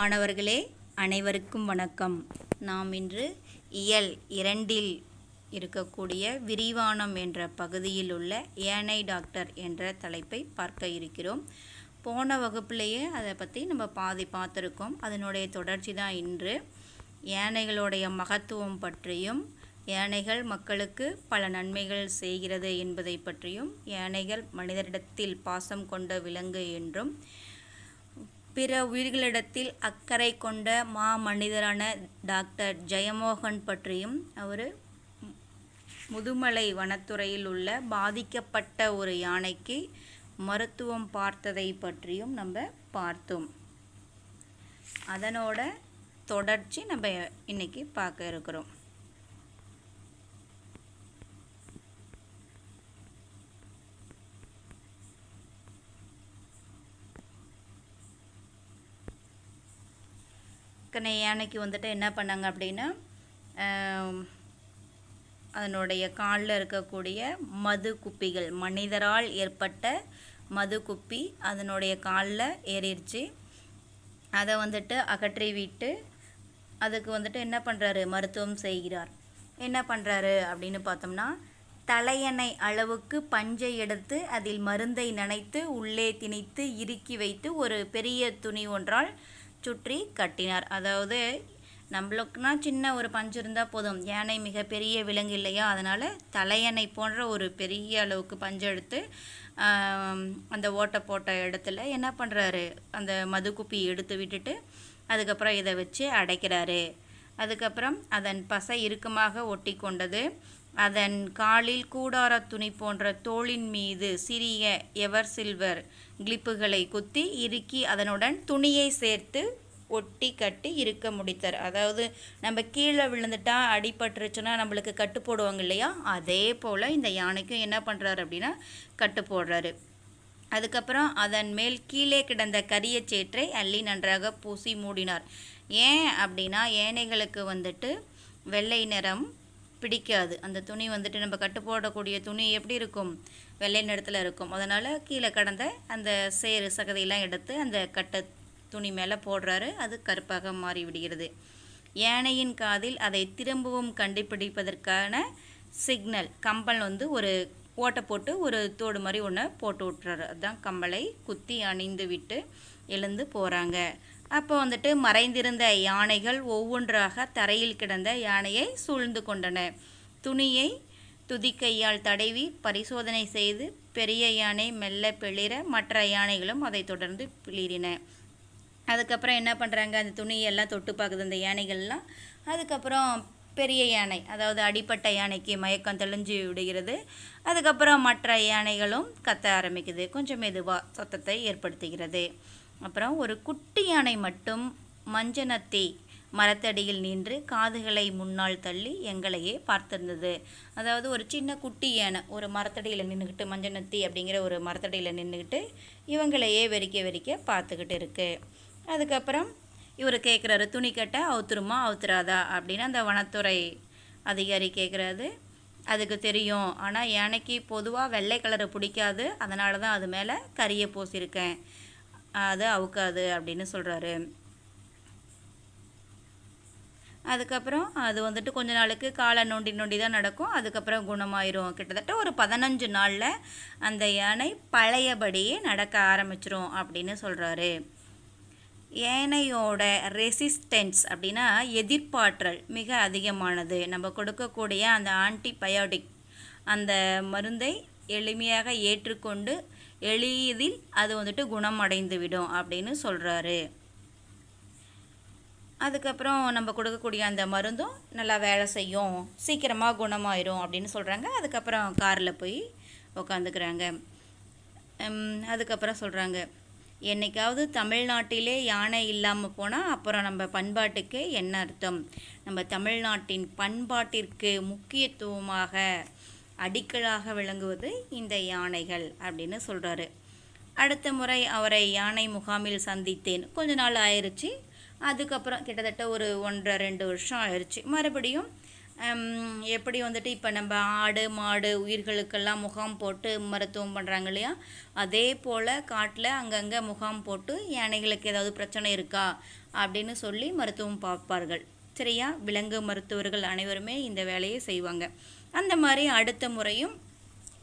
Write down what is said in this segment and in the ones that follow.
மாணவர்களே அனைவருக்கும் வணக்கம் நாம் இன்று இயல் இரண்டில் இருக்கக்கூடிய விரிவானம் என்ற பகுதியில் உள்ள ஏனை டாக்டர் என்ற தலைப்பை பார்க்க இருக்கிறோம் போன வகுப்புலேயே அதை பற்றி நம்ம பாதி பார்த்துருக்கோம் அதனுடைய தொடர்ச்சி தான் இன்று யானைகளுடைய மகத்துவம் பற்றியும் யானைகள் மக்களுக்கு பல நன்மைகள் செய்கிறது என்பதை பற்றியும் யானைகள் மனிதரிடத்தில் பாசம் கொண்ட விலங்கு என்றும் பிற உயிர்களிடத்தில் அக்கறை கொண்ட மா மனிதரான டாக்டர் ஜெயமோகன் பற்றியும் அவர் முதுமலை வனத்துறையில் உள்ள பாதிக்கப்பட்ட ஒரு யானைக்கு மருத்துவம் பார்த்ததை பற்றியும் நம்ம பார்த்தோம் அதனோட தொடர்ச்சி நம்ம இன்றைக்கி பார்க்க இருக்கிறோம் கண்ணை யானைக்கு வந்துட்டு என்ன பண்ணாங்க அப்படின்னா அதனுடைய காலில் இருக்கக்கூடிய மது குப்பிகள் மனிதரால் ஏற்பட்ட மது குப்பி அதனுடைய காலில் ஏறிடுச்சு அதை வந்துட்டு அகற்றி விட்டு அதுக்கு வந்துட்டு என்ன பண்ணுறாரு மருத்துவம் செய்கிறார் என்ன பண்ணுறாரு அப்படின்னு பார்த்தோம்னா தலையணை அளவுக்கு பஞ்சை எடுத்து அதில் மருந்தை நனைத்து உள்ளே திணித்து இறுக்கி வைத்து ஒரு பெரிய துணி ஒன்றால் சுற்றி கட்டினார் அதாவது நம்மளுக்குனா சின்ன ஒரு பஞ்சு இருந்தால் போதும் யானை மிகப்பெரிய விலங்கு இல்லையா அதனால் தலையணை போன்ற ஒரு பெரிய அளவுக்கு பஞ்சு எடுத்து அந்த ஓட்டை போட்ட இடத்துல என்ன பண்ணுறாரு அந்த மது குப்பி எடுத்து விட்டுட்டு அதுக்கப்புறம் இதை வச்சு அடைக்கிறாரு அதுக்கப்புறம் அதன் பசை இறுக்கமாக ஒட்டி கொண்டது அதன் காலில் கூடார துணி போன்ற தோளின் மீது சிறிய எவர் சில்வர் கிளிப்புகளை குத்தி இறுக்கி அதனுடன் துணியை சேர்த்து ஒட்டி கட்டி இருக்க முடித்தார் அதாவது நம்ம கீழே விழுந்துட்டா அடிபட்டுருச்சுன்னா நம்மளுக்கு கட்டு போடுவாங்க இல்லையா அதே போல் இந்த யானைக்கும் என்ன பண்ணுறாரு அப்படின்னா கட்டு போடுறாரு அதுக்கப்புறம் அதன் மேல் கீழே கிடந்த கரிய சேற்றை அள்ளி நன்றாக பூசி மூடினார் ஏன் அப்படின்னா ஏனைகளுக்கு வந்துட்டு வெள்ளை நிறம் பிடிக்காது அந்த துணி வந்துட்டு நம்ம கட்டு போடக்கூடிய துணி எப்படி இருக்கும் வெள்ளை நிறத்தில் இருக்கும் அதனால் கீழே கடந்த அந்த சேறு சகதியெல்லாம் எடுத்து அந்த கட்டை துணி மேலே போடுறாரு அது கருப்பாக மாறி விடுகிறது யானையின் காதில் அதை திரும்பவும் கண்டுபிடிப்பதற்கான சிக்னல் கம்பல் வந்து ஒரு ஓட்டை போட்டு ஒரு தோடு மாதிரி ஒன்று போட்டு விட்டுறாரு அதுதான் கம்பளை குத்தி அணிந்து விட்டு எழுந்து போகிறாங்க அப்போ வந்துட்டு மறைந்திருந்த யானைகள் ஒவ்வொன்றாக தரையில் கிடந்த யானையை சூழ்ந்து கொண்டன துணியை துதிக்கையால் தடவி பரிசோதனை செய்து பெரிய யானை மெல்ல பிளிர மற்ற யானைகளும் அதை தொடர்ந்து பிளிரின அதுக்கப்புறம் என்ன பண்ணுறாங்க அந்த துணியெல்லாம் தொட்டு பார்க்குது அந்த யானைகள்லாம் அதுக்கப்புறம் பெரிய யானை அதாவது அடிப்பட்ட யானைக்கு மயக்கம் தெளிஞ்சு விடுகிறது அதுக்கப்புறம் மற்ற யானைகளும் கத்த ஆரம்பிக்குது கொஞ்சம் மெதுவாக சத்தத்தை ஏற்படுத்துகிறது அப்புறம் ஒரு குட்டி யானை மட்டும் மஞ்சனத்தை மரத்தடியில் நின்று காதுகளை முன்னால் தள்ளி எங்களையே பார்த்திருந்தது அதாவது ஒரு சின்ன குட்டி யானை ஒரு மரத்தடியில் நின்றுக்கிட்டு மஞ்சனத்தி அப்படிங்கிற ஒரு மரத்தடியில் நின்றுக்கிட்டு இவங்களையே வெறிக்க வெறிக்க பார்த்துக்கிட்டு இருக்குது அதுக்கப்புறம் இவர் கேட்குறாரு துணிக்கட்டை அவுத்துருமா அவுத்துறாதா அப்படின்னு அந்த வனத்துறை அதிகாரி கேட்குறாரு அதுக்கு தெரியும் ஆனால் யானைக்கு பொதுவாக வெள்ளை கலரை பிடிக்காது அதனால தான் அது மேலே கறியை பூசியிருக்கேன் அது அவுக்காது அப்படின்னு சொல்கிறாரு அதுக்கப்புறம் அது வந்துட்டு கொஞ்ச நாளுக்கு காலை நோண்டி நோண்டி தான் நடக்கும் அதுக்கப்புறம் குணமாயிரும் கிட்டத்தட்ட ஒரு பதினஞ்சு நாளில் அந்த யானை பழையபடியே நடக்க ஆரம்பிச்சிரும் அப்படின்னு சொல்கிறாரு யானையோட ரெசிஸ்டன்ஸ் அப்படின்னா எதிர்ப்பாற்றல் மிக அதிகமானது நம்ம கொடுக்கக்கூடிய அந்த ஆன்டிபயோட்டிக் அந்த மருந்தை எளிமையாக ஏற்றுக்கொண்டு எளிதில் அது வந்துட்டு குணமடைந்து விடும் அப்படின்னு சொல்கிறாரு அதுக்கப்புறம் நம்ம கொடுக்கக்கூடிய அந்த மருந்தும் நல்லா வேலை செய்யும் சீக்கிரமாக குணமாயிரும் அப்படின்னு சொல்கிறாங்க அதுக்கப்புறம் காரில் போய் உக்காந்துக்கிறாங்க அதுக்கப்புறம் சொல்கிறாங்க என்றைக்காவது தமிழ்நாட்டிலே யானை இல்லாமல் போனால் அப்புறம் நம்ம பண்பாட்டுக்கு என்ன அர்த்தம் நம்ம தமிழ்நாட்டின் பண்பாட்டிற்கு முக்கியத்துவமாக அடிக்கலாக விளங்குவது இந்த யானைகள் அப்படின்னு சொல்கிறாரு அடுத்த முறை அவரை யானை முகாமில் சந்தித்தேன் கொஞ்ச நாள் ஆயிடுச்சு அதுக்கப்புறம் கிட்டத்தட்ட ஒரு ஒன்றரை ரெண்டு வருஷம் ஆயிடுச்சு மறுபடியும் எப்படி வந்துட்டு இப்போ நம்ம ஆடு மாடு உயிர்களுக்கெல்லாம் முகாம் போட்டு மருத்துவம் பண்ணுறாங்க இல்லையா அதே போல் காட்டில் அங்கங்கே முகாம் போட்டு யானைகளுக்கு ஏதாவது பிரச்சனை இருக்கா அப்படின்னு சொல்லி மருத்துவம் பார்ப்பார்கள் சரியா விலங்கு மருத்துவர்கள் அனைவருமே இந்த வேலையை செய்வாங்க அந்த மாதிரி அடுத்த முறையும்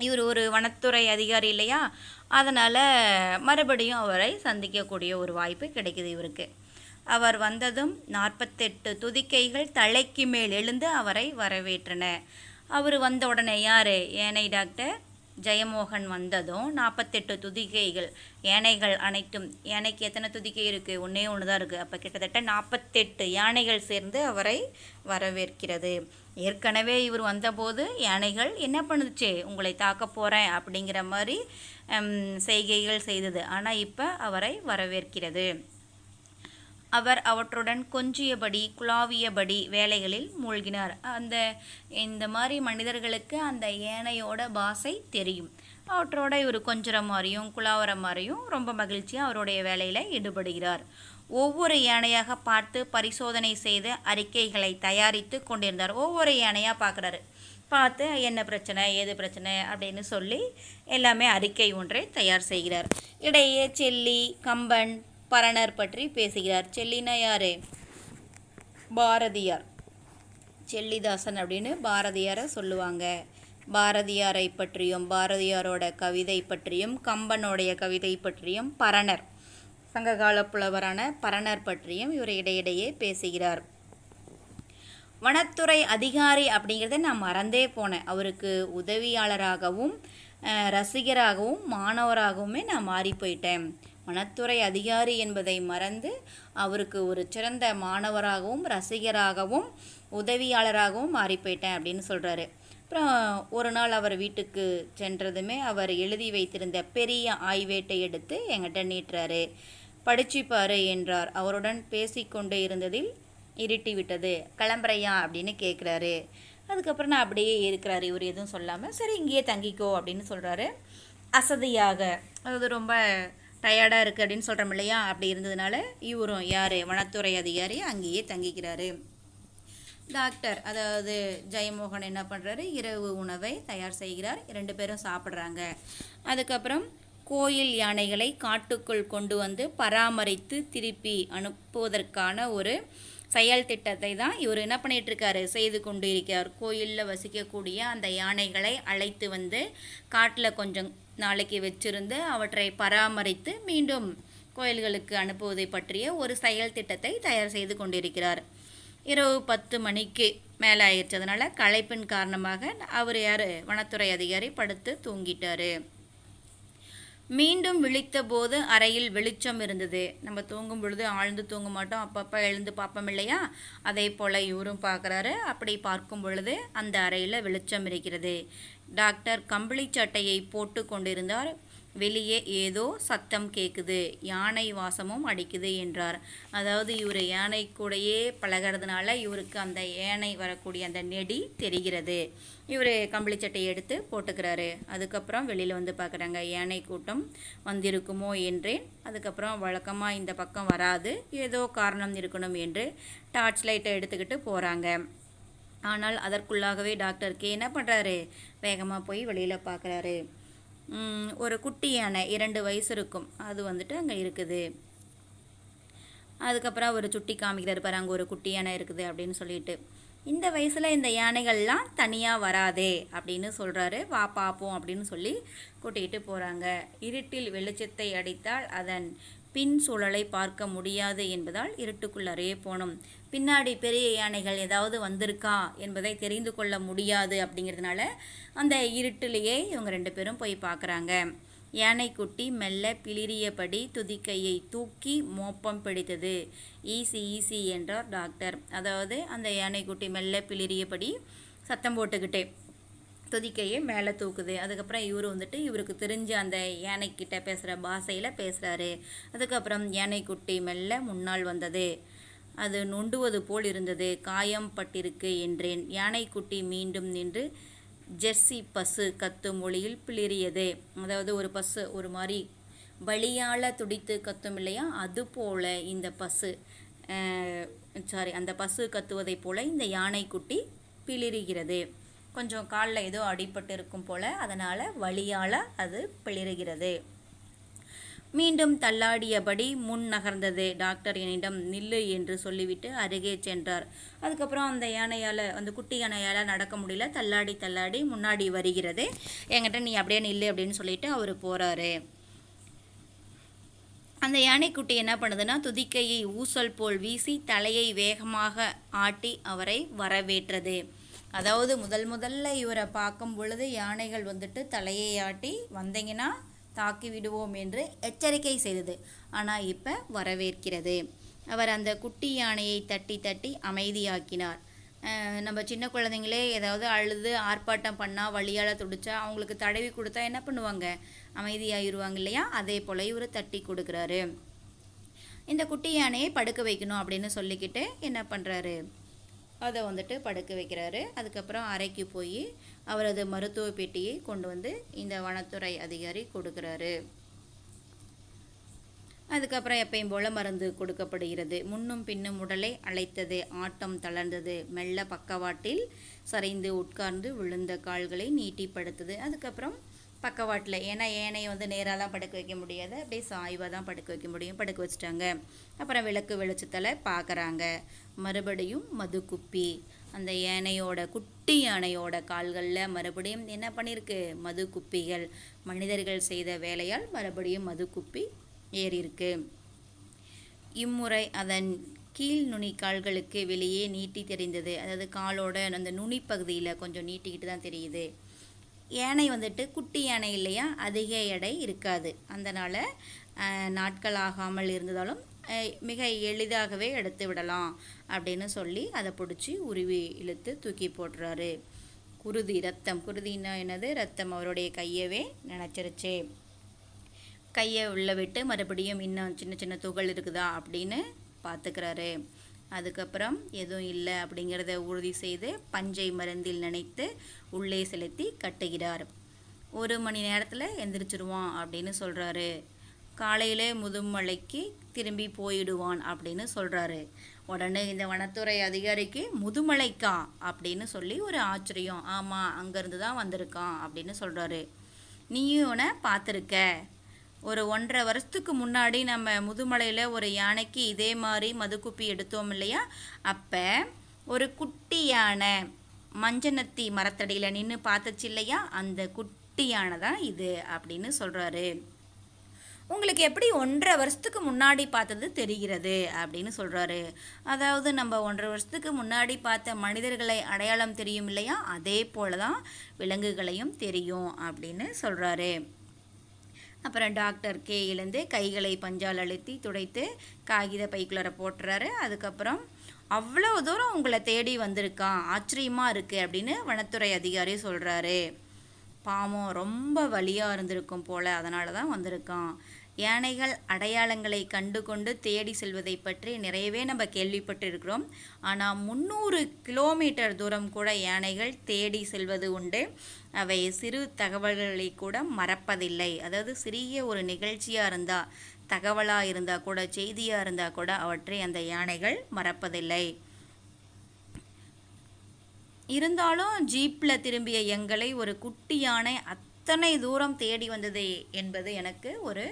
இவர் ஒரு வனத்துறை அதிகாரி இல்லையா அதனால் மறுபடியும் அவரை சந்திக்கக்கூடிய ஒரு வாய்ப்பு கிடைக்குது இவருக்கு அவர் வந்ததும் நாற்பத்தெட்டு துதிக்கைகள் தலைக்கு மேல் எழுந்து அவரை வரவேற்றன அவர் வந்த உடனே யார் ஏனை டாக்டர் ஜெயமோகன் வந்ததும் நாற்பத்தெட்டு துதிக்கைகள் யானைகள் அனைத்தும் யானைக்கு எத்தனை துதிக்கை இருக்குது ஒன்றே ஒன்று தான் இருக்குது அப்போ கிட்டத்தட்ட நாற்பத்தெட்டு யானைகள் சேர்ந்து அவரை வரவேற்கிறது ஏற்கனவே இவர் வந்தபோது யானைகள் என்ன பண்ணுச்சே உங்களை தாக்க போகிறேன் அப்படிங்கிற மாதிரி செய்கைகள் செய்தது ஆனால் இப்போ அவரை வரவேற்கிறது அவர் அவற்றுடன் கொஞ்சியபடி குழாவியபடி வேலைகளில் மூழ்கினார் அந்த இந்த மாதிரி மனிதர்களுக்கு அந்த ஏனையோட பாசை தெரியும் அவற்றோட இவர் கொஞ்சுற மாதிரியும் குழாவர மாதிரியும் ரொம்ப மகிழ்ச்சியாக அவருடைய வேலையில் ஈடுபடுகிறார் ஒவ்வொரு யானையாக பார்த்து பரிசோதனை செய்து அறிக்கைகளை தயாரித்து கொண்டிருந்தார் ஒவ்வொரு யானையாக பார்க்குறாரு பார்த்து என்ன பிரச்சனை ஏது பிரச்சனை அப்படின்னு சொல்லி எல்லாமே அறிக்கை ஒன்றை தயார் செய்கிறார் இடையே செல்லி கம்பன் பரணர் பற்றி பேசுகிறார் செல்லினா யாரு பாரதியார் செல்லிதாசன் அப்படின்னு பாரதியாரை சொல்லுவாங்க பாரதியாரை பற்றியும் பாரதியாரோட கவிதை பற்றியும் கம்பனுடைய கவிதை பற்றியும் பரணர் சங்ககால புலவரான பரணர் பற்றியும் இவர் இடையிடையே பேசுகிறார் வனத்துறை அதிகாரி அப்படிங்கிறத நான் மறந்தே போனேன் அவருக்கு உதவியாளராகவும் ரசிகராகவும் மாணவராகவுமே நான் மாறி போயிட்டேன் வனத்துறை அதிகாரி என்பதை மறந்து அவருக்கு ஒரு சிறந்த மாணவராகவும் ரசிகராகவும் உதவியாளராகவும் மாறிப்போயிட்டேன் அப்படின்னு சொல்கிறாரு அப்புறம் ஒரு நாள் அவர் வீட்டுக்கு சென்றதுமே அவர் எழுதி வைத்திருந்த பெரிய ஆய்வேட்டை எடுத்து எங்கிட்ட நீட்டுறாரு படிச்சுப்பார் என்றார் அவருடன் பேசி கொண்டே இருந்ததில் இருட்டி விட்டது கிளம்புறையா அப்படின்னு கேட்குறாரு அதுக்கப்புறம் நான் அப்படியே இருக்கிறார் இவர் எதுவும் சொல்லாமல் சரி இங்கேயே தங்கிக்கோ அப்படின்னு சொல்கிறாரு அசதியாக அது ரொம்ப டயர்டாக இருக்குது அப்படின்னு சொல்கிறோம் இல்லையா அப்படி இருந்ததுனால இவரும் யார் வனத்துறை அதிகாரி அங்கேயே தங்கிக்கிறாரு டாக்டர் அதாவது ஜெயமோகன் என்ன பண்ணுறாரு இரவு உணவை தயார் செய்கிறார் ரெண்டு பேரும் சாப்பிட்றாங்க அதுக்கப்புறம் கோயில் யானைகளை காட்டுக்குள் கொண்டு வந்து பராமரித்து திருப்பி அனுப்புவதற்கான ஒரு செயல் திட்டத்தை தான் இவர் என்ன பண்ணிகிட்ருக்காரு செய்து கொண்டு இருக்கிறார் கோயிலில் வசிக்கக்கூடிய அந்த யானைகளை அழைத்து வந்து காட்டில் கொஞ்சம் நாளைக்கு வச்சிருந்து அவற்றை பராமரித்து மீண்டும் கோயில்களுக்கு அனுப்புவதை பற்றிய ஒரு செயல் திட்டத்தை தயார் செய்து கொண்டிருக்கிறார் இரவு பத்து மணிக்கு மேலே ஆயிடுச்சதுனால களைப்பின் காரணமாக அவர் யார் வனத்துறை அதிகாரி படுத்து தூங்கிட்டார் மீண்டும் விழித்தபோது அறையில் வெளிச்சம் இருந்தது நம்ம தூங்கும் பொழுது ஆழ்ந்து தூங்க மாட்டோம் அப்பப்போ எழுந்து பார்ப்போம் இல்லையா அதே போல் இவரும் பார்க்குறாரு அப்படி பார்க்கும் பொழுது அந்த அறையில் வெளிச்சம் இருக்கிறது டாக்டர் கம்பளி சட்டையை போட்டு கொண்டிருந்தார் வெளியே ஏதோ சத்தம் கேட்குது யானை வாசமும் அடிக்குது என்றார் அதாவது இவர் யானை கூடையே பழகிறதுனால இவருக்கு அந்த யானை வரக்கூடிய அந்த நெடி தெரிகிறது இவர் கம்பளி சட்டையை எடுத்து போட்டுக்கிறாரு அதுக்கப்புறம் வெளியில் வந்து பார்க்குறாங்க யானை கூட்டம் வந்திருக்குமோ என்றேன் அதுக்கப்புறம் வழக்கமாக இந்த பக்கம் வராது ஏதோ காரணம் இருக்கணும் என்று டார்ச் லைட்டை எடுத்துக்கிட்டு போகிறாங்க ஆனால் அதற்குள்ளாகவே டாக்டருக்கு என்ன பண்ணுறாரு வேகமாக போய் வெளியில் பார்க்குறாரு ஒரு குட்டி யானை இரண்டு வயசு இருக்கும் அது வந்துட்டு அங்கே இருக்குது அதுக்கப்புறம் ஒரு சுட்டி காமிக்கிறார் பாரு அங்கே ஒரு குட்டி யானை இருக்குது அப்படின்னு சொல்லிட்டு இந்த வயசில் இந்த யானைகள்லாம் தனியாக வராதே அப்படின்னு சொல்கிறாரு வா பார்ப்போம் அப்படின்னு சொல்லி கூட்டிகிட்டு போகிறாங்க இருட்டில் வெளிச்சத்தை அடித்தால் அதன் பின் சூழலை பார்க்க முடியாது என்பதால் இருட்டுக்குள்ளறையே போனோம் பின்னாடி பெரிய யானைகள் ஏதாவது வந்திருக்கா என்பதை தெரிந்து கொள்ள முடியாது அப்படிங்கிறதுனால அந்த இருட்டிலேயே இவங்க ரெண்டு பேரும் போய் பார்க்குறாங்க யானைக்குட்டி மெல்ல பிளிரியபடி துதிக்கையை தூக்கி மோப்பம் பிடித்தது ஈசி ஈசி என்றார் டாக்டர் அதாவது அந்த யானைக்குட்டி மெல்ல பிளிரியபடி சத்தம் போட்டுக்கிட்டே துதிக்கையை மேலே தூக்குது அதுக்கப்புறம் இவர் வந்துட்டு இவருக்கு தெரிஞ்ச அந்த யானைக்கிட்ட பேசுகிற பாஷையில் பேசுகிறாரு அதுக்கப்புறம் யானைக்குட்டி மெல்ல முன்னால் வந்தது அது நொண்டுவது போல் இருந்தது காயம் பட்டிருக்கு என்றேன் யானைக்குட்டி மீண்டும் நின்று ஜெர்சி பசு கத்தும் மொழியில் பிளிரியது அதாவது ஒரு பசு ஒரு மாதிரி வழியால் துடித்து கத்தும் இல்லையா அது போல் இந்த பசு சாரி அந்த பசு கத்துவதைப் போல இந்த யானைக்குட்டி பிளிறுகிறது கொஞ்சம் காலில் ஏதோ அடிபட்டு இருக்கும் போல் அதனால் வழியால் அது பிளிறுகிறது மீண்டும் தள்ளாடியபடி முன் நகர்ந்தது டாக்டர் என்னிடம் நில்லு என்று சொல்லிவிட்டு அருகே சென்றார் அதுக்கப்புறம் அந்த யானையால் அந்த குட்டி யானையால் நடக்க முடியல தள்ளாடி தள்ளாடி முன்னாடி வருகிறது என்கிட்ட நீ அப்படியே நில்லு அப்படின்னு சொல்லிட்டு அவர் போகிறாரு அந்த யானைக்குட்டி என்ன பண்ணுதுன்னா துதிக்கையை ஊசல் போல் வீசி தலையை வேகமாக ஆட்டி அவரை வரவேற்றது அதாவது முதல் முதல்ல இவரை பார்க்கும் பொழுது யானைகள் வந்துட்டு தலையை ஆட்டி வந்தீங்கன்னா தாக்கி விடுவோம் என்று எச்சரிக்கை செய்தது ஆனால் இப்போ வரவேற்கிறது அவர் அந்த குட்டி யானையை தட்டி தட்டி அமைதியாக்கினார் நம்ம சின்ன குழந்தைங்களே ஏதாவது அழுது ஆர்ப்பாட்டம் பண்ணால் வழியால் துடிச்சா அவங்களுக்கு தடவி கொடுத்தா என்ன பண்ணுவாங்க அமைதியாகிடுவாங்க இல்லையா அதே போல் இவர் தட்டி கொடுக்குறாரு இந்த குட்டி யானையை படுக்க வைக்கணும் அப்படின்னு சொல்லிக்கிட்டு என்ன பண்ணுறாரு அதை வந்துட்டு படுக்க வைக்கிறாரு அதுக்கப்புறம் அறைக்கு போய் அவரது மருத்துவ பெட்டியை கொண்டு வந்து இந்த வனத்துறை அதிகாரி கொடுக்குறாரு அதுக்கப்புறம் எப்பயும் போல மருந்து கொடுக்கப்படுகிறது முன்னும் பின்னும் உடலை அழைத்தது ஆட்டம் தளர்ந்தது மெல்ல பக்கவாட்டில் சரைந்து உட்கார்ந்து விழுந்த கால்களை நீட்டிப்படுத்தது அதுக்கப்புறம் பக்கவாட்டில் ஏன்னா ஏனையை வந்து நேராலாம் படுக்க வைக்க முடியாது அப்படியே சாய்வாக தான் படுக்க வைக்க முடியும் படுக்க வச்சுட்டாங்க அப்புறம் விளக்கு வெளிச்சத்தில் பார்க்குறாங்க மறுபடியும் மது குப்பி அந்த யானையோட குட்டி யானையோட கால்களில் மறுபடியும் என்ன பண்ணியிருக்கு மது குப்பிகள் மனிதர்கள் செய்த வேலையால் மறுபடியும் மது குப்பி ஏறியிருக்கு இம்முறை அதன் கீழ் நுனி கால்களுக்கு வெளியே நீட்டி தெரிந்தது அதாவது காலோட அந்த நுனி பகுதியில் கொஞ்சம் நீட்டிக்கிட்டு தான் தெரியுது யானை வந்துட்டு குட்டி யானை இல்லையா அதிக எடை இருக்காது அதனால் நாட்கள் ஆகாமல் இருந்ததாலும் மிக எளிதாகவே எடுத்து விடலாம் அப்படின்னு சொல்லி அதை பிடிச்சி உருவி இழுத்து தூக்கி போடுறாரு குருதி ரத்தம் குருதின்னா என்னது ரத்தம் அவருடைய கையவே நினச்சிருச்சு கையை உள்ளே விட்டு மறுபடியும் இன்னும் சின்ன சின்ன துகள் இருக்குதா அப்படின்னு பார்த்துக்கிறாரு அதுக்கப்புறம் எதுவும் இல்லை அப்படிங்கிறத உறுதி செய்து பஞ்சை மருந்தில் நினைத்து உள்ளே செலுத்தி கட்டுகிறார் ஒரு மணி நேரத்தில் எந்திரிச்சிருவான் அப்படின்னு சொல்கிறாரு காலையில் முதுமலைக்கு திரும்பி போயிடுவான் அப்படின்னு சொல்கிறாரு உடனே இந்த வனத்துறை அதிகாரிக்கு முதுமலைக்கா அப்படின்னு சொல்லி ஒரு ஆச்சரியம் ஆமாம் அங்கேருந்து தான் வந்திருக்கான் அப்படின்னு சொல்கிறாரு நீயும் உன பார்த்துருக்க ஒரு ஒன்றரை வருஷத்துக்கு முன்னாடி நம்ம முதுமலையில் ஒரு யானைக்கு இதே மாதிரி மதுக்குப்பி எடுத்தோம் இல்லையா அப்போ ஒரு குட்டி யானை மஞ்சனத்தி மரத்தடியில் நின்று பார்த்துச்சு இல்லையா அந்த குட்டி யானை தான் இது அப்படின்னு சொல்கிறாரு உங்களுக்கு எப்படி ஒன்றரை வருஷத்துக்கு முன்னாடி பார்த்தது தெரிகிறது அப்படின்னு சொல்கிறாரு அதாவது நம்ம ஒன்றரை வருஷத்துக்கு முன்னாடி பார்த்த மனிதர்களை அடையாளம் தெரியும் இல்லையா அதே போல தான் விலங்குகளையும் தெரியும் அப்படின்னு சொல்கிறாரு அப்புறம் டாக்டர் கே இழந்து கைகளை பஞ்சால் அழுத்தி துடைத்து காகித பைக்குள்ளார போட்டுறாரு அதுக்கப்புறம் அவ்வளோ தூரம் உங்களை தேடி வந்திருக்கான் ஆச்சரியமாக இருக்குது அப்படின்னு வனத்துறை அதிகாரி சொல்கிறாரு பாவம் ரொம்ப வலியாக இருந்திருக்கும் போல் அதனால தான் வந்திருக்கான் யானைகள் அடையாளங்களை கண்டுகொண்டு தேடி செல்வதை பற்றி நிறையவே நம்ம கேள்விப்பட்டிருக்கிறோம் ஆனால் முந்நூறு கிலோமீட்டர் தூரம் கூட யானைகள் தேடி செல்வது உண்டு அவை சிறு தகவல்களை கூட மறப்பதில்லை அதாவது சிறிய ஒரு நிகழ்ச்சியாக இருந்தால் தகவலாக இருந்தால் கூட செய்தியாக இருந்தால் கூட அவற்றை அந்த யானைகள் மறப்பதில்லை இருந்தாலும் ஜீப்பில் திரும்பிய எங்களை ஒரு குட்டி யானை அத்தனை தூரம் தேடி வந்தது என்பது எனக்கு ஒரு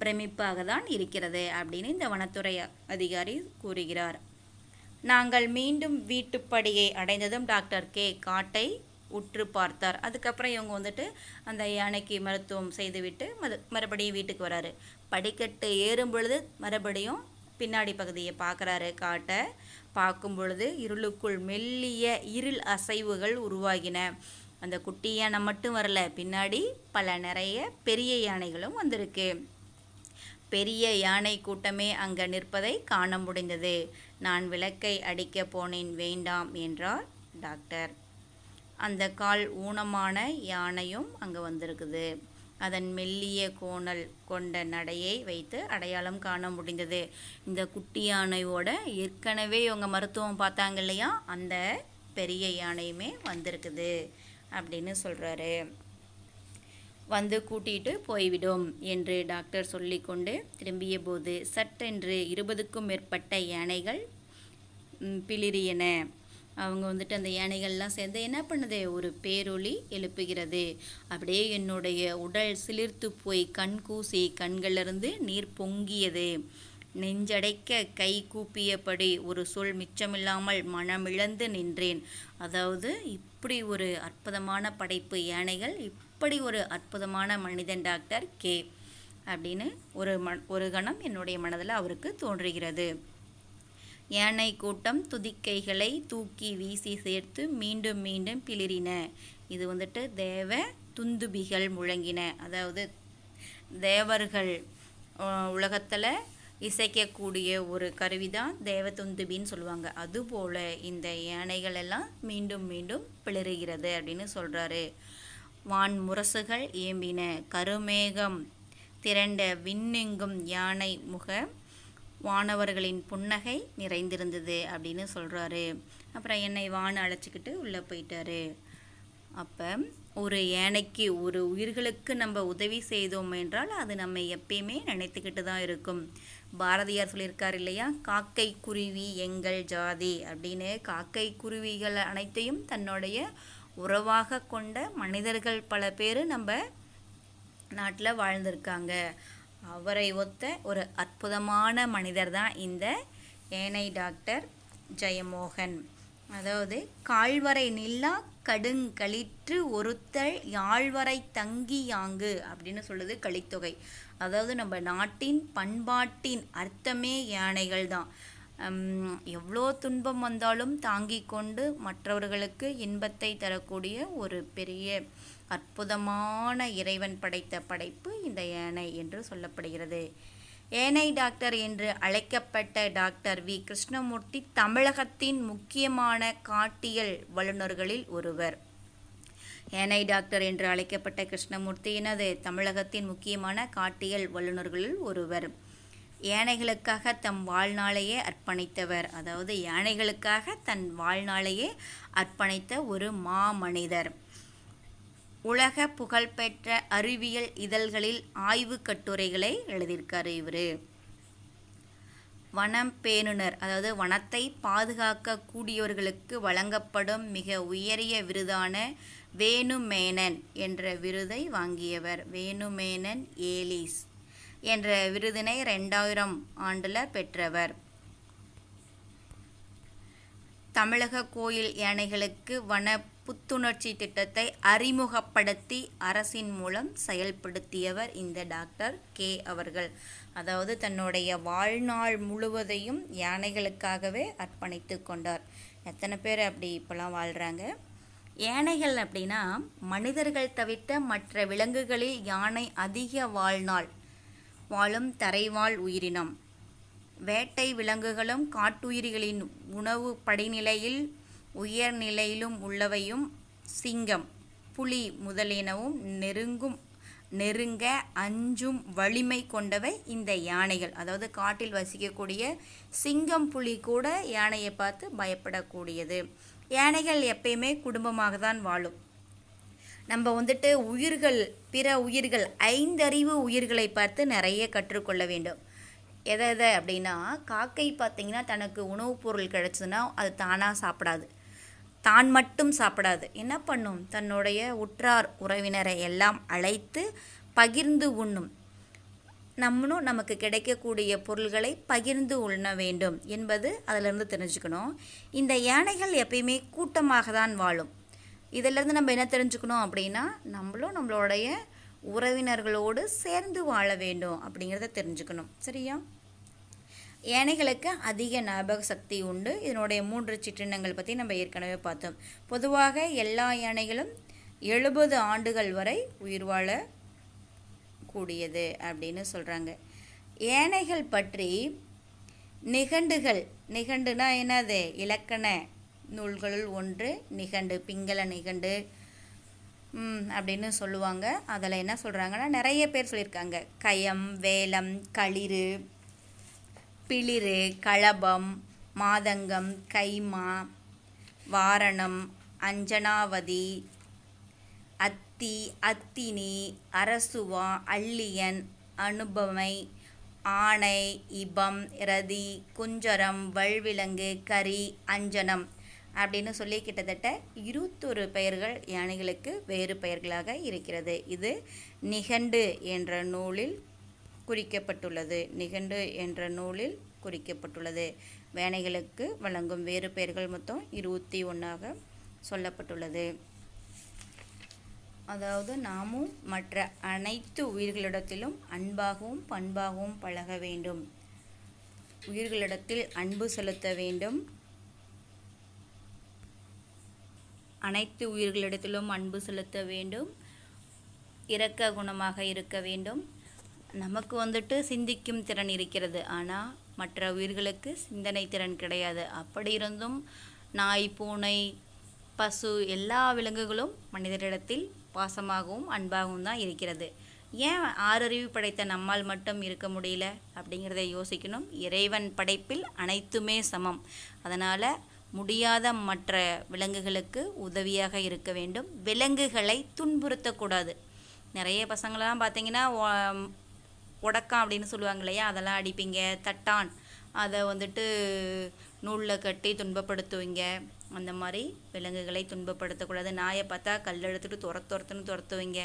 பிரமிப்பாக தான் இருக்கிறது அப்படின்னு இந்த வனத்துறை அதிகாரி கூறுகிறார் நாங்கள் மீண்டும் வீட்டுப்படியை அடைந்ததும் டாக்டர் கே காட்டை உற்று பார்த்தார் அதுக்கப்புறம் இவங்க வந்துட்டு அந்த யானைக்கு மருத்துவம் செய்துவிட்டு மறு மறுபடியும் வீட்டுக்கு வராரு படிக்கட்டு ஏறும் பொழுது மறுபடியும் பின்னாடி பகுதியை பார்க்குறாரு காட்டை பார்க்கும் பொழுது இருளுக்குள் மெல்லிய இருள் அசைவுகள் உருவாகின அந்த குட்டி யானை மட்டும் வரல பின்னாடி பல நிறைய பெரிய யானைகளும் வந்திருக்கு பெரிய யானை கூட்டமே அங்கே நிற்பதை காண முடிந்தது நான் விளக்கை அடிக்க போனேன் வேண்டாம் என்றார் டாக்டர் அந்த கால் ஊனமான யானையும் அங்கே வந்திருக்குது அதன் மெல்லிய கோணல் கொண்ட நடையை வைத்து அடையாளம் காண முடிந்தது இந்த குட்டி யானையோட ஏற்கனவே இவங்க மருத்துவம் பார்த்தாங்க இல்லையா அந்த பெரிய யானையுமே வந்திருக்குது அப்படின்னு சொல்கிறாரு வந்து கூட்டிட்டு போய்விடும் என்று டாக்டர் சொல்லிக்கொண்டு திரும்பிய போது சட்டென்று இருபதுக்கும் மேற்பட்ட யானைகள் பிளிரியன அவங்க வந்துட்டு அந்த யானைகள்லாம் சேர்ந்து என்ன பண்ணுது ஒரு பேரொளி எழுப்புகிறது அப்படியே என்னுடைய உடல் சிலிர்த்து போய் கண் கூசி கண்களிலிருந்து நீர் பொங்கியது நெஞ்சடைக்க கை கூப்பியபடி ஒரு சொல் மிச்சமில்லாமல் மனமிழந்து நின்றேன் அதாவது இப்படி ஒரு அற்புதமான படைப்பு யானைகள் இப் அப்படி ஒரு அற்புதமான மனிதன் டாக்டர் கே அப்படின்னு ஒரு ம ஒரு கணம் என்னுடைய மனதில் அவருக்கு தோன்றுகிறது யானை கூட்டம் துதிக்கைகளை தூக்கி வீசி சேர்த்து மீண்டும் மீண்டும் பிளிரின இது வந்துட்டு தேவ துந்துபிகள் முழங்கின அதாவது தேவர்கள் உலகத்தில் இசைக்கக்கூடிய ஒரு கருவி தான் துந்துபின்னு சொல்லுவாங்க அதுபோல் இந்த யானைகள் எல்லாம் மீண்டும் மீண்டும் பிளறுகிறது அப்படின்னு சொல்கிறாரு வான் முரசுகள் ஏம்பின கருமேகம் திரண்ட விண்ணெங்கும் யானை முக வானவர்களின் புன்னகை நிறைந்திருந்தது அப்படின்னு சொல்கிறாரு அப்புறம் என்னை வான் அழைச்சிக்கிட்டு உள்ளே போயிட்டார் அப்போ ஒரு யானைக்கு ஒரு உயிர்களுக்கு நம்ம உதவி செய்தோம் என்றால் அது நம்ம எப்பயுமே நினைத்துக்கிட்டு தான் இருக்கும் பாரதியார் சொல்லியிருக்கார் இல்லையா காக்கை குருவி எங்கள் ஜாதி அப்படின்னு காக்கை குருவிகள் அனைத்தையும் தன்னுடைய உறவாக கொண்ட மனிதர்கள் பல பேர் நம்ம நாட்டில் வாழ்ந்திருக்காங்க அவரை ஒத்த ஒரு அற்புதமான மனிதர் தான் இந்த ஏனை டாக்டர் ஜெயமோகன் அதாவது கால்வரை நில்லா கடுங்கழிற்று ஒருத்தல் யாழ்வரை தங்கி யாங்கு அப்படின்னு சொல்லுது கழித்தொகை அதாவது நம்ம நாட்டின் பண்பாட்டின் அர்த்தமே யானைகள் தான் எவ்வளோ துன்பம் வந்தாலும் தாங்கி கொண்டு மற்றவர்களுக்கு இன்பத்தை தரக்கூடிய ஒரு பெரிய அற்புதமான இறைவன் படைத்த படைப்பு இந்த யானை என்று சொல்லப்படுகிறது ஏனை டாக்டர் என்று அழைக்கப்பட்ட டாக்டர் வி கிருஷ்ணமூர்த்தி தமிழகத்தின் முக்கியமான காட்டியல் வல்லுநர்களில் ஒருவர் ஏனை டாக்டர் என்று அழைக்கப்பட்ட கிருஷ்ணமூர்த்தி எனது தமிழகத்தின் முக்கியமான காட்டியல் வல்லுநர்களில் ஒருவர் யானைகளுக்காக தம் வாழ்நாளையே அர்ப்பணித்தவர் அதாவது யானைகளுக்காக தன் வாழ்நாளையே அர்ப்பணித்த ஒரு மாமனிதர் உலக புகழ்பெற்ற அறிவியல் இதழ்களில் ஆய்வு கட்டுரைகளை எழுதியிருக்கார் இவர் வனம் பேணுனர் அதாவது வனத்தை பாதுகாக்க கூடியவர்களுக்கு வழங்கப்படும் மிக உயரிய விருதான வேணுமேனன் என்ற விருதை வாங்கியவர் வேணுமேனன் ஏலிஸ் என்ற விருதினை ரெண்டாயிரம் ஆண்டில் பெற்றவர் தமிழக கோயில் யானைகளுக்கு வன புத்துணர்ச்சி திட்டத்தை அறிமுகப்படுத்தி அரசின் மூலம் செயல்படுத்தியவர் இந்த டாக்டர் கே அவர்கள் அதாவது தன்னுடைய வாழ்நாள் முழுவதையும் யானைகளுக்காகவே அர்ப்பணித்து கொண்டார் எத்தனை பேர் அப்படி இப்போலாம் வாழ்கிறாங்க யானைகள் அப்படின்னா மனிதர்கள் தவிர்த்த மற்ற விலங்குகளில் யானை அதிக வாழ்நாள் வாழும் தரைவாழ் உயிரினம் வேட்டை விலங்குகளும் காட்டுயிரிகளின் உணவு படிநிலையில் உயர்நிலையிலும் உள்ளவையும் சிங்கம் புலி முதலினவும் நெருங்கும் நெருங்க அஞ்சும் வலிமை கொண்டவை இந்த யானைகள் அதாவது காட்டில் வசிக்கக்கூடிய சிங்கம் புலி கூட யானையை பார்த்து பயப்படக்கூடியது யானைகள் எப்பயுமே குடும்பமாக தான் வாழும் நம்ம வந்துட்டு உயிர்கள் பிற உயிர்கள் ஐந்தறிவு உயிர்களை பார்த்து நிறைய கற்றுக்கொள்ள வேண்டும் எதை எதை அப்படின்னா காக்கை பார்த்திங்கன்னா தனக்கு உணவுப் பொருள் கிடச்சதுன்னா அது தானாக சாப்பிடாது தான் மட்டும் சாப்பிடாது என்ன பண்ணும் தன்னுடைய உற்றார் உறவினரை எல்லாம் அழைத்து பகிர்ந்து உண்ணும் நம்மளும் நமக்கு கிடைக்கக்கூடிய பொருள்களை பகிர்ந்து உண்ண வேண்டும் என்பது அதிலிருந்து தெரிஞ்சுக்கணும் இந்த யானைகள் எப்பயுமே கூட்டமாக தான் வாழும் இதிலேருந்து நம்ம என்ன தெரிஞ்சுக்கணும் அப்படின்னா நம்மளும் நம்மளுடைய உறவினர்களோடு சேர்ந்து வாழ வேண்டும் அப்படிங்கிறத தெரிஞ்சுக்கணும் சரியா யானைகளுக்கு அதிக ஞாபக சக்தி உண்டு இதனுடைய மூன்று சிற்றினங்கள் பற்றி நம்ம ஏற்கனவே பார்த்தோம் பொதுவாக எல்லா யானைகளும் எழுபது ஆண்டுகள் வரை உயிர் வாழ கூடியது அப்படின்னு சொல்கிறாங்க யானைகள் பற்றி நிகண்டுகள் நிகண்டுனா என்னது இலக்கண நூல்களுள் ஒன்று நிகண்டு பிங்கள நிகண்டு அப்படின்னு சொல்லுவாங்க அதில் என்ன சொல்கிறாங்கன்னா நிறைய பேர் சொல்லியிருக்காங்க கயம் வேலம் களிறு பிளிறு களபம் மாதங்கம் கைமா வாரணம் அஞ்சனாவதி அத்தி அத்தினி அரசுவா அள்ளியன் அனுபமை ஆணை இபம் ரதி குஞ்சரம் வல்விலங்கு கரி அஞ்சனம் அப்படின்னு சொல்லி கிட்டத்தட்ட இருபத்தொரு பெயர்கள் யானைகளுக்கு வேறு பெயர்களாக இருக்கிறது இது நிகண்டு என்ற நூலில் குறிக்கப்பட்டுள்ளது நிகண்டு என்ற நூலில் குறிக்கப்பட்டுள்ளது வேனைகளுக்கு வழங்கும் வேறு பெயர்கள் மொத்தம் இருபத்தி ஒன்றாக சொல்லப்பட்டுள்ளது அதாவது நாமும் மற்ற அனைத்து உயிர்களிடத்திலும் அன்பாகவும் பண்பாகவும் பழக வேண்டும் உயிர்களிடத்தில் அன்பு செலுத்த வேண்டும் அனைத்து உயிர்களிடத்திலும் அன்பு செலுத்த வேண்டும் இரக்க குணமாக இருக்க வேண்டும் நமக்கு வந்துட்டு சிந்திக்கும் திறன் இருக்கிறது ஆனால் மற்ற உயிர்களுக்கு சிந்தனை திறன் கிடையாது அப்படி இருந்தும் நாய் பூனை பசு எல்லா விலங்குகளும் மனிதரிடத்தில் பாசமாகவும் அன்பாகவும் தான் இருக்கிறது ஏன் ஆறறிவு படைத்த நம்மால் மட்டும் இருக்க முடியல அப்படிங்கிறத யோசிக்கணும் இறைவன் படைப்பில் அனைத்துமே சமம் அதனால் முடியாத மற்ற விலங்குகளுக்கு உதவியாக இருக்க வேண்டும் விலங்குகளை துன்புறுத்தக்கூடாது நிறைய பசங்களெலாம் பார்த்தீங்கன்னா உடக்கம் அப்படின்னு சொல்லுவாங்க இல்லையா அதெல்லாம் அடிப்பீங்க தட்டான் அதை வந்துட்டு நூலில் கட்டி துன்பப்படுத்துவீங்க அந்த மாதிரி விலங்குகளை துன்பப்படுத்தக்கூடாது நாயை பார்த்தா கல் எடுத்துகிட்டு துரத்து துரத்துன்னு துரத்துவீங்க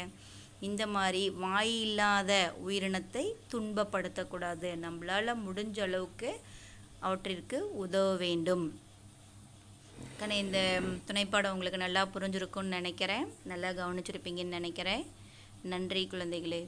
இந்த மாதிரி வாய் இல்லாத உயிரினத்தை துன்பப்படுத்தக்கூடாது நம்மளால் முடிஞ்ச அளவுக்கு அவற்றிற்கு உதவ வேண்டும் டக்குன்னு இந்த துணைப்பாடம் உங்களுக்கு நல்லா புரிஞ்சிருக்கும்னு நினைக்கிறேன் நல்லா கவனிச்சிருப்பீங்கன்னு நினைக்கிறேன் நன்றி குழந்தைகளே